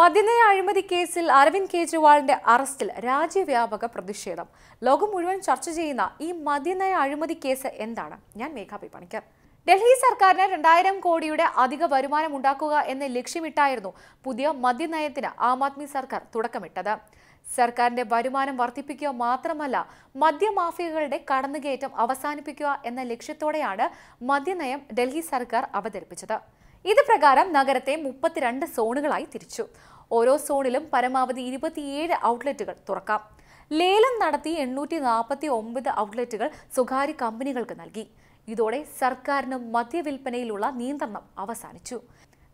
മദ്യനയ അഴിമതി കേസിൽ അരവിന്ദ് കെജ്രിവാളിന്റെ അറസ്റ്റിൽ രാജ്യവ്യാപക പ്രതിഷേധം ലോകം മുഴുവൻ ചർച്ച ചെയ്യുന്ന ഈ മദ്യനയ അഴിമതി കേസ് എന്താണ് ഞാൻ മേഘാപി പണിക്കർ ഡൽഹി സർക്കാരിന് രണ്ടായിരം കോടിയുടെ അധിക വരുമാനം ഉണ്ടാക്കുക എന്ന ലക്ഷ്യമിട്ടായിരുന്നു പുതിയ മദ്യനയത്തിന് ആം ആദ്മി സർക്കാർ തുടക്കമിട്ടത് സർക്കാരിന്റെ വരുമാനം വർദ്ധിപ്പിക്കുക മാത്രമല്ല മദ്യമാഫിയകളുടെ കടന്നുകയറ്റം അവസാനിപ്പിക്കുക എന്ന ലക്ഷ്യത്തോടെയാണ് മദ്യനയം ഡൽഹി സർക്കാർ അവതരിപ്പിച്ചത് ഇത് പ്രകാരം നഗരത്തെ മുപ്പത്തിരണ്ട് സോണുകളായി തിരിച്ചു ഓരോ സോണിലും പരമാവധി ഇരുപത്തിയേഴ് ഔട്ട്ലെറ്റുകൾ തുറക്കാം ലേലം നടത്തി എണ്ണൂറ്റി നാൽപ്പത്തി ഒമ്പത് ഔട്ട്ലെറ്റുകൾ സ്വകാര്യ കമ്പനികൾക്ക് നൽകി ഇതോടെ സർക്കാരിന് മദ്യവില്പനയിലുള്ള നിയന്ത്രണം അവസാനിച്ചു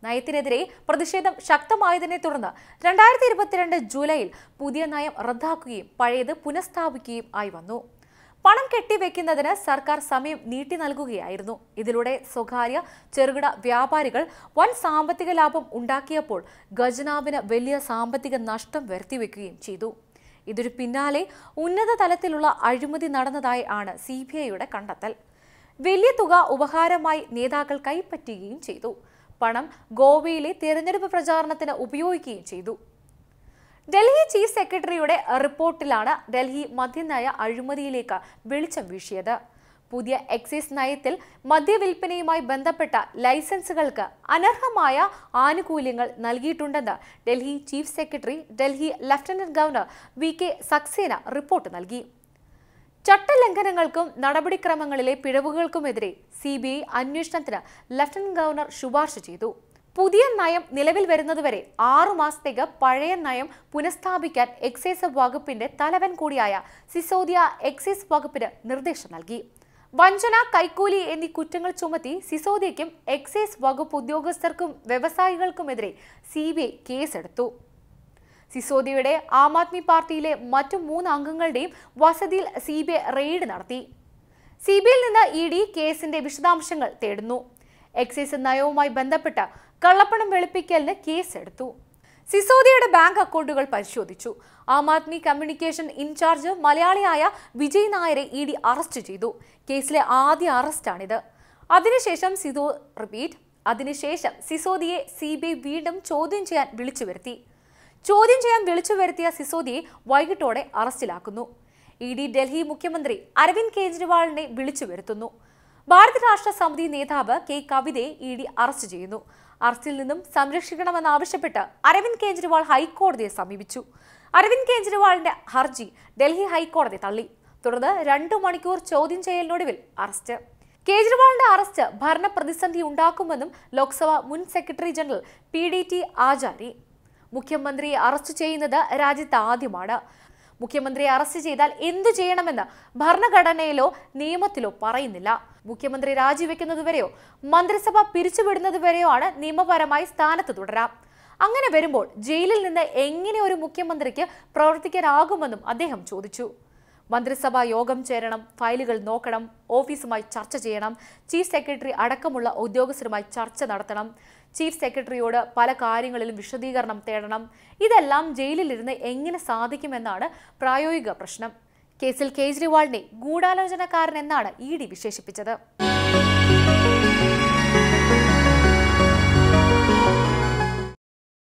നയത്തിനെതിരെ പ്രതിഷേധം ശക്തമായതിനെ തുടർന്ന് രണ്ടായിരത്തി ഇരുപത്തിരണ്ട് ജൂലൈയിൽ പുതിയ നയം റദ്ദാക്കുകയും പഴയത് പുനഃസ്ഥാപിക്കുകയും ആയി വന്നു പണം കെട്ടിവെക്കുന്നതിന് സർക്കാർ സമയം നീട്ടി നൽകുകയായിരുന്നു ഇതിലൂടെ സ്വകാര്യ ചെറുകിട വ്യാപാരികൾ വൻ സാമ്പത്തിക ലാഭം ഉണ്ടാക്കിയപ്പോൾ ഖജനാവിന് വലിയ സാമ്പത്തിക നഷ്ടം വരുത്തിവെക്കുകയും ചെയ്തു ഇതിനു പിന്നാലെ ഉന്നത തലത്തിലുള്ള അഴിമതി നടന്നതായി ആണ് സി ബി ഐയുടെ കണ്ടെത്തൽ വലിയ തുക ഉപഹാരമായി നേതാക്കൾ കൈപ്പറ്റുകയും ചെയ്തു പണം ഗോവയിലെ തെരഞ്ഞെടുപ്പ് പ്രചാരണത്തിന് ഉപയോഗിക്കുകയും ചെയ്തു ഡൽഹി ചീഫ് സെക്രട്ടറിയുടെ റിപ്പോർട്ടിലാണ് ഡൽഹി മദ്യനയ അഴിമതിയിലേക്ക് വെളിച്ചം വീശിയത് പുതിയ എക്സൈസ് നയത്തിൽ മദ്യവില്പനയുമായി ബന്ധപ്പെട്ട ലൈസൻസുകൾക്ക് അനർഹമായ ആനുകൂല്യങ്ങൾ നൽകിയിട്ടുണ്ടെന്ന് Delhi chief secretary Delhi lieutenant governor V K Saxena report നൽകി ചട്ടലംഘനങ്ങൾക്കും നടപടിക്രമങ്ങളിലെ പിഴവുകൾക്കുമെതിരെ സി ബി ഐ അന്വേഷണത്തിന് ലഫ്റ്റനന്റ് ഗവർണർ ശുപാർശ ചെയ്തു പുതിയ നയം നിലവിൽ വരുന്നതുവരെ ആറു മാസത്തേക്ക് പഴയ നയം പുനഃസ്ഥാപിക്കാൻ എക്സൈസ് വകുപ്പിന്റെ തലവൻ കൂടിയായ സിസോദിയ എക്സൈസ് വകുപ്പിന് നിർദ്ദേശം നൽകി വഞ്ചന കൈക്കൂലി എന്നീ കുറ്റങ്ങൾ ചുമത്തി സിസോദിയയ്ക്കും എക്സൈസ് വകുപ്പ് ഉദ്യോഗസ്ഥർക്കും വ്യവസായികൾക്കുമെതിരെ സി ബി ഐ കേസെടുത്തു സിസോദിയയുടെ ആം ആദ്മി പാർട്ടിയിലെ മറ്റു മൂന്ന് അംഗങ്ങളുടെയും വസതിയിൽ സി ബി ഐ റെയ്ഡ് നടത്തി സി ബി ഐയിൽ നിന്ന് ഇ ഡി കേസിന്റെ വിശദാംശങ്ങൾ തേടുന്നു എക്സൈസ് നയവുമായി ബന്ധപ്പെട്ട കള്ളപ്പണം വെളുപ്പിക്കലിന് കേസെടുത്തു സിസോദിയയുടെ ബാങ്ക് അക്കൗണ്ടുകൾ പരിശോധിച്ചു ആം ആദ്മി കമ്മ്യൂണിക്കേഷൻ ഇൻചാർജ് മലയാളിയായ വിജയ് നായരെ ഇ ഡി അറസ്റ്റ് ചെയ്തു കേസിലെ ആദ്യ അറസ്റ്റാണിത് അതിനുശേഷം സിസോ റിപ്പീറ്റ് അതിനുശേഷം സിസോദിയെ സി ബി ഐ വീണ്ടും ചോദ്യം ചെയ്യാൻ വിളിച്ചു വരുത്തി ചോദ്യം ചെയ്യാൻ വിളിച്ചു വരുത്തിയ സിസോദിയെ വൈകിട്ടോടെ അറസ്റ്റിലാക്കുന്നു ഇ ഡി ഡൽഹി മുഖ്യമന്ത്രി അരവിന്ദ് കെജ്രിവാളിനെ വിളിച്ചു വരുത്തുന്നു ഭാരത രാഷ്ട്ര സമിതി നേതാവ് കെ കവിതയെ ഇ ഡി അറസ്റ്റ് ചെയ്യുന്നു അറസ്റ്റിൽ നിന്നും സംരക്ഷിക്കണമെന്നാവശ്യപ്പെട്ട് അരവിന്ദ് കെജ്രിവാൾ ഹൈക്കോടതിയെ സമീപിച്ചു അരവിന്ദ് കെജ്രിവാളിന്റെ ഹർജി ഡൽഹി ഹൈക്കോടതി തള്ളി തുടർന്ന് രണ്ടു മണിക്കൂർ ചോദ്യം ചെയ്യലിനൊടുവിൽ അറസ്റ്റ് കേജ്രിവാളിന്റെ അറസ്റ്റ് ഭരണ പ്രതിസന്ധി ഉണ്ടാക്കുമെന്നും ലോക്സഭ മുൻ secretary general P D T Achary മുഖ്യമന്ത്രിയെ അറസ്റ്റ് ചെയ്യുന്നത് രാജ്യത്ത് ആദ്യമാണ് മുഖ്യമന്ത്രിയെ അറസ്റ്റ് ചെയ്താൽ എന്തു ചെയ്യണമെന്ന് ഭരണഘടനയിലോ നിയമത്തിലോ പറയുന്നില്ല മുഖ്യമന്ത്രി രാജിവെക്കുന്നതുവരെയോ മന്ത്രിസഭ പിരിച്ചുവിടുന്നതുവരെയോ ആണ് നിയമപരമായി സ്ഥാനത്ത് തുടരാം അങ്ങനെ വരുമ്പോൾ ജയിലിൽ നിന്ന് എങ്ങനെ ഒരു മുഖ്യമന്ത്രിക്ക് പ്രവർത്തിക്കാനാകുമെന്നും അദ്ദേഹം ചോദിച്ചു മന്ത്രിസഭാ യോഗം ചേരണം ഫയലുകൾ നോക്കണം ഓഫീസുമായി ചർച്ച ചെയ്യണം ചീഫ് സെക്രട്ടറി അടക്കമുള്ള ഉദ്യോഗസ്ഥരുമായി ചർച്ച നടത്തണം ചീഫ് സെക്രട്ടറിയോട് പല കാര്യങ്ങളിലും വിശദീകരണം തേടണം ഇതെല്ലാം ജയിലിലിരുന്ന് എങ്ങനെ സാധിക്കുമെന്നാണ് പ്രായോഗിക പ്രശ്നം കേസിൽ കേജ്രിവാളിനെ എന്നാണ് ഇ ഡി വിശേഷിപ്പിച്ചത്